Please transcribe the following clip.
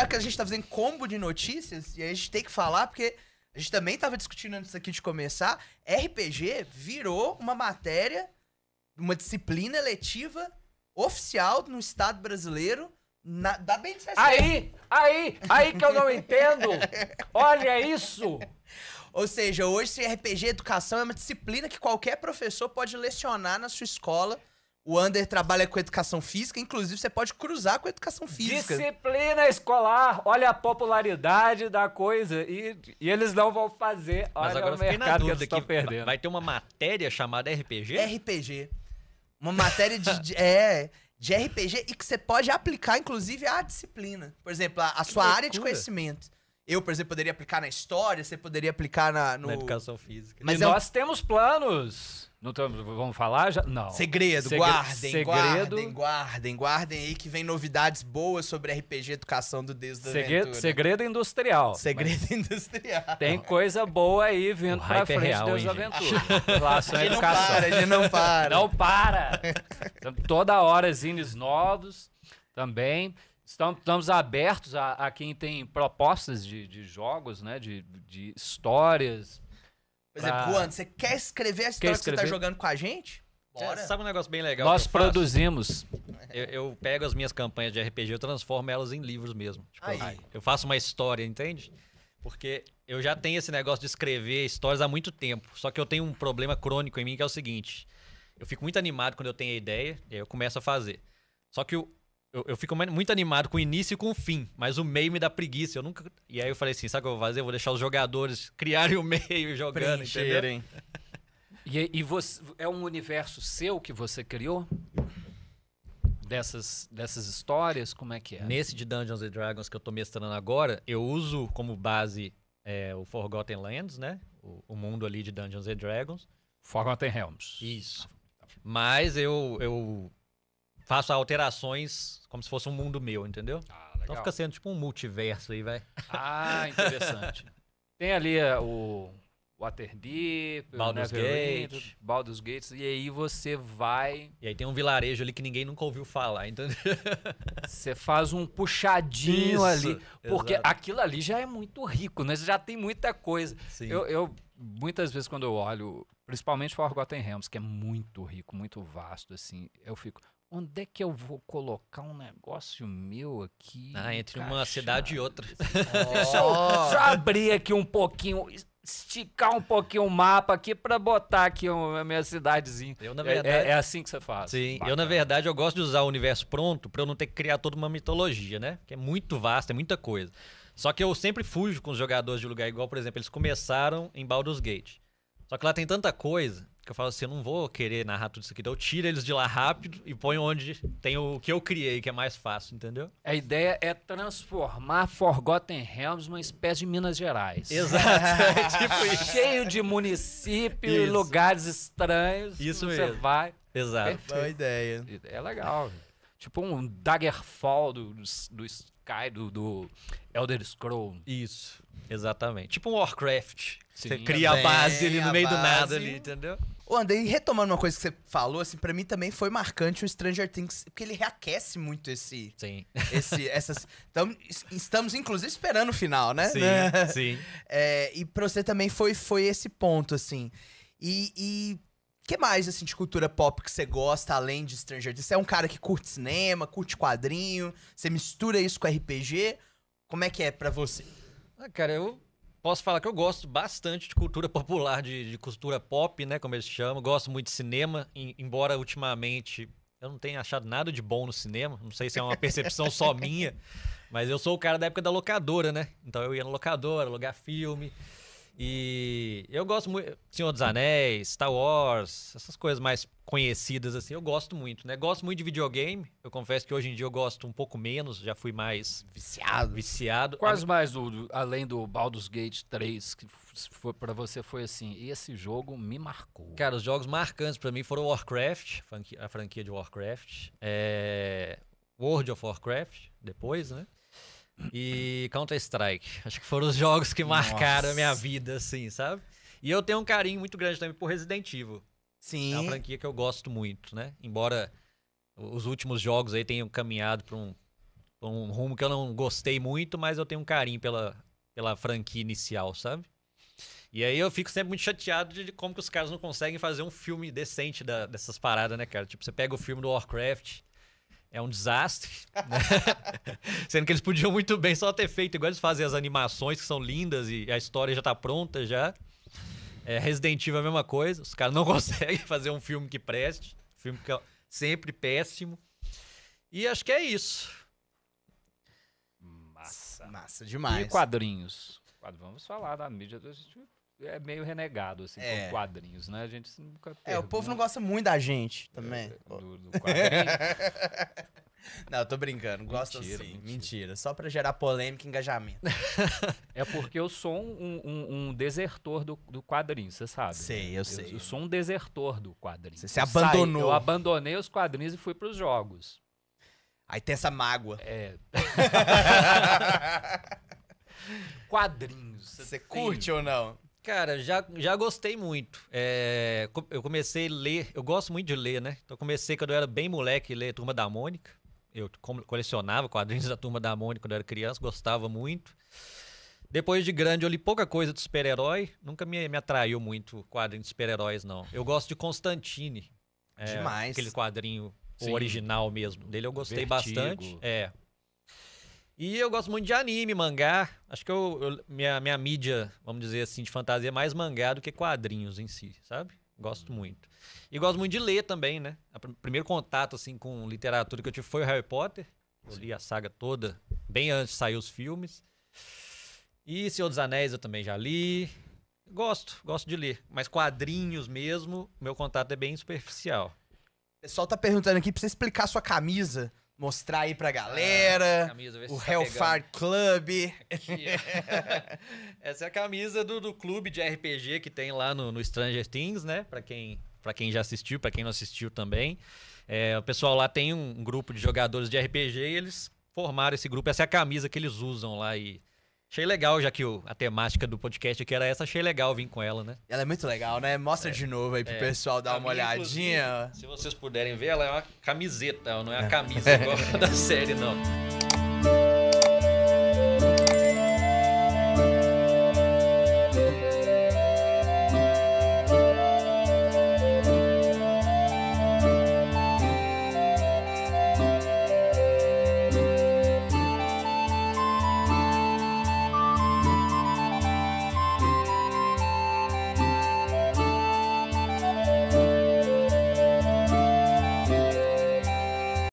já que a gente tá fazendo combo de notícias, e a gente tem que falar, porque a gente também tava discutindo antes aqui de começar, RPG virou uma matéria, uma disciplina letiva oficial no Estado brasileiro na, da BNCC. Aí, aí, aí que eu não entendo. Olha isso. Ou seja, hoje se RPG Educação é uma disciplina que qualquer professor pode lecionar na sua escola o Under trabalha com educação física, inclusive você pode cruzar com educação física. Disciplina escolar, olha a popularidade da coisa e, e eles não vão fazer. Olha Mas agora o mercado que eles estão perdendo. Vai ter uma matéria chamada RPG? RPG. Uma matéria de, de é, de RPG e que você pode aplicar, inclusive, à disciplina. Por exemplo, a, a sua loucura. área de conhecimento. Eu, por exemplo, poderia aplicar na história, você poderia aplicar na, no... na educação física. Mas e é nós um... temos planos. Não vamos falar já? Não. Segredo, Segre guardem, segredo. guardem, guardem, guardem aí que vem novidades boas sobre RPG Educação do Deus da segredo, Aventura. Segredo industrial. Segredo industrial. Tem coisa boa aí vindo o pra é frente real, Deus da Aventura. Relação educação. Não para, a gente não para. Não para. Então, toda hora zines novos também. Estamos, estamos abertos a, a quem tem propostas de, de jogos, né? De, de histórias, por exemplo, pra... Juan, você quer escrever a história escrever? que você tá jogando com a gente? Bora. sabe um negócio bem legal? Nós eu produzimos. Eu, eu, pego as minhas campanhas de RPG, eu transformo elas em livros mesmo. Tipo, Aí. eu faço uma história, entende? Porque eu já tenho esse negócio de escrever histórias há muito tempo. Só que eu tenho um problema crônico em mim que é o seguinte: eu fico muito animado quando eu tenho a ideia, e aí eu começo a fazer. Só que o, eu, eu, fico muito animado com o início e com o fim, mas o meio me dá preguiça. Eu nunca. E aí eu falei assim: sabe o que eu vou fazer? Eu vou deixar os jogadores criarem o meio jogando. Preencherem. e, e você, é um universo seu que você criou? Dessas, dessas histórias? Como é que é? Nesse de Dungeons and Dragons que eu tô mestrando agora, eu uso como base é, o Forgotten Lands, né? O, o, mundo ali de Dungeons and Dragons. Forgotten Realms. Isso. Mas eu, eu faço alterações como se fosse um mundo meu, entendeu? Ah, então fica sendo tipo um multiverso aí, vai. Ah, interessante. Tem ali eh, o Waterdeep, Baldur's Gate. Baldur's Gates, e aí você vai... E aí tem um vilarejo ali que ninguém nunca ouviu falar, entendeu? Você faz um puxadinho Isso, ali, porque exato. aquilo ali já é muito rico, né? Você já tem muita coisa. Sim. Eu, eu, muitas vezes quando eu olho Principalmente Forgotten Realms, que é muito rico, muito vasto, assim. Eu fico, onde é que eu vou colocar um negócio meu aqui? Ah, entre uma cidade e outra. Deixa, eu, eu abrir aqui um pouquinho esticar um pouquinho o mapa aqui para botar aqui uma, a minha cidadezinha. Eu, na é, verdade, é, é, é assim que você faz. Sim, Bacana. eu na verdade eu gosto de usar o universo pronto para eu não ter que criar toda uma mitologia, né? Que é muito vasto, é muita coisa. Só que eu sempre fujo com os jogadores de lugar igual, por exemplo, eles começaram em Baldur's Gate. Só que lá tem tanta coisa que eu falo assim, eu não vou querer narrar tudo isso aqui. Então eu tiro eles de lá rápido e põe onde tem o que eu criei, que é mais fácil, entendeu? A ideia é transformar Forgotten Realms numa espécie de Minas Gerais. Exato. É tipo isso. Cheio de municípios e lugares estranhos. Isso mesmo. Você vai. Exato. Perfeito. Boa ideia. É legal. Tipo um Daggerfall do, do, Sky, do, do, Elder Scroll. Isso, exatamente. Tipo um Warcraft. Sim, você cria também, a base ali no meio base. do nada ali, entendeu? Ô, Andrei, retomando uma coisa que você falou, assim, pra mim também foi marcante o Stranger Things, porque ele reaquece muito esse. Sim. Esse, essas, então, estamos, inclusive, esperando o final, né? Sim, sim. É, e pra você também foi, foi esse ponto, assim. E, e que mais, assim, de cultura pop que você gosta, além de Stranger Things? Você é um cara que curte cinema, curte quadrinho, você mistura isso com RPG. Como é que é para você? Ah, cara, eu posso falar que eu gosto bastante de cultura popular, de, de cultura pop, né, como eles chamam. Gosto muito de cinema, em, embora ultimamente eu não tenha achado nada de bom no cinema. Não sei se é uma percepção só minha, mas eu sou o cara da época da locadora, né? Então eu ia na locadora, alugar filme. E eu gosto muito. Senhor dos Anéis, Star Wars, essas coisas mais conhecidas, assim, eu gosto muito, né? Gosto muito de videogame. Eu confesso que hoje em dia eu gosto um pouco menos, já fui mais. Viciado. Viciado. Quais mais, do, além do Baldur's Gate 3, que foi para você foi assim? Esse jogo me marcou. Cara, os jogos marcantes para mim foram Warcraft, a franquia de Warcraft. É... World of Warcraft, depois, né? e Counter-Strike. Acho que foram os jogos que Nossa. marcaram a minha vida, assim, sabe? E eu tenho um carinho muito grande também por Resident Evil. Sim. É uma franquia que eu gosto muito, né? Embora os últimos jogos aí tenham caminhado para um, pra um rumo que eu não gostei muito, mas eu tenho um carinho pela, pela franquia inicial, sabe? E aí eu fico sempre muito chateado de como que os caras não conseguem fazer um filme decente da, dessas paradas, né, cara? Tipo, você pega o filme do Warcraft, é um desastre. Né? Sendo que eles podiam muito bem só ter feito, igual eles fazem as animações que são lindas e a história já tá pronta já. É, Resident Evil é a mesma coisa. Os caras não conseguem fazer um filme que preste. Filme que é sempre péssimo. E acho que é isso. Massa. Massa demais. E quadrinhos? Vamos falar da mídia. A gente é meio renegado, assim, é. com quadrinhos, né? A gente nunca É, o povo não gosta muito da gente também. É, do, do quadrinho. Não, tô brincando. Gosto mentira, sim. Mentira. mentira. Só pra gerar polêmica e engajamento. é porque eu sou um, um, um desertor do, do quadrinho, você sabe. Né? Sei, eu, eu sei. Eu, sou um desertor do quadrinho. Você se abandonou. Eu, saí, eu abandonei os quadrinhos e fui pros jogos. Aí tem essa mágoa. É. quadrinhos. Você curte ou não? Cara, já, já gostei muito. É, eu comecei a ler, eu gosto muito de ler, né? Então comecei quando eu era bem moleque ler Turma da Mônica eu colecionava quadrinhos da Turma da Mônica quando eu era criança, gostava muito. Depois de grande, eu li pouca coisa de super-herói. Nunca me, me atraiu muito quadrinho de super-heróis, não. Eu gosto de Constantine. É, Demais. Aquele quadrinho original mesmo. Dele eu gostei Vertigo. bastante. É. E eu gosto muito de anime, mangá. Acho que eu, eu, minha, minha mídia, vamos dizer assim, de fantasia é mais mangá do que quadrinhos em si, sabe? Gosto muito. E gosto muito de ler também, né? O primeiro contato assim com literatura que eu tive foi o Harry Potter. Eu li a saga toda bem antes de sair os filmes. E Senhor dos Anéis eu também já li. Gosto, gosto de ler. Mas quadrinhos mesmo, meu contato é bem superficial. O pessoal tá perguntando aqui pra você explicar sua camisa mostrar aí pra ah, galera. Ah, camisa, o tá Hellfire Club. Aqui, Essa é a camisa do, do, clube de RPG que tem lá no, no Stranger Things, né? Pra quem, pra quem já assistiu, pra quem não assistiu também. É, o pessoal lá tem um, um grupo de jogadores de RPG e eles formaram esse grupo. Essa é a camisa que eles usam lá e Achei legal, já que o, a temática do podcast aqui era essa, achei legal vir com ela, né? Ela é muito legal, né? Mostra é, de novo aí pro é, pessoal dar uma minha, olhadinha. Se vocês puderem ver, ela é uma camiseta, não é uma é. camisa igual da série, não.